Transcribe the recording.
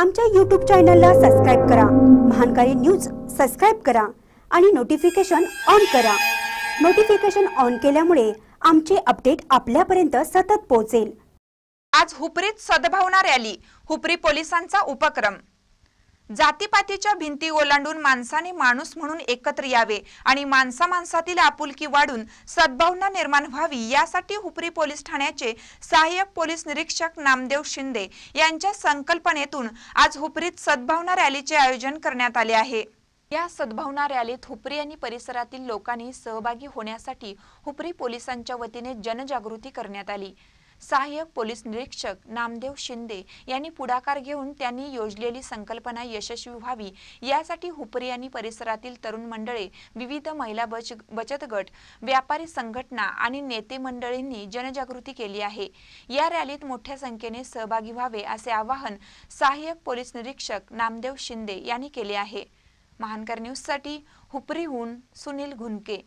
आमच्या यूट्यूब चॅनलला सबस्क्राईब करा महानकारी न्यूज सबस्क्राईब करा आणि नोटिफिकेशन ऑन करा नोटिफिकेशन ऑन केल्यामुळे आमचे अपडेट आपल्यापर्यंत सतत पोहोचेल आज हुपरीत सदभावना रॅली हुपरी पोलिसांचा उपक्रम जातीपातीच्या भिंती ओलांडून माणसाने माणूस म्हणून एकत्र यावे आणि माणसा माणसातील आपुलकी वाढून सद्भावना निर्माण व्हावी यासाठी हुपरी पोलीस ठाण्याचे सहाय्यक पोलीस निरीक्षक नामदेव शिंदे यांच्या संकल्पनेतून आज हुपरीत सद्भावना रॅलीचे आयोजन करण्यात आले आहे या सद्भावना रॅलीत हुपरी आणि परिसरातील लोकांनी सहभागी होण्यासाठी हुपरी पोलिसांच्या वतीने जनजागृती करण्यात आली सहाय्यक पोलीस निरीक्षक नामदेव शिंदे यांनी पुढाकार घेऊन त्यांनी योजलेली संकल्पना यशस्वी व्हावी यासाठी हुपरी आणि परिसरातील तरुण मंडळे विविध महिला बचत गट व्यापारी संघटना आणि नेते मंडळींनी जनजागृती केली आहे या रॅलीत मोठ्या संख्येने सहभागी व्हावे असे आवाहन सहाय्यक पोलीस निरीक्षक नामदेव शिंदे यांनी केले आहे महानकर न्यूजसाठी हुपरीहून सुनील घुनके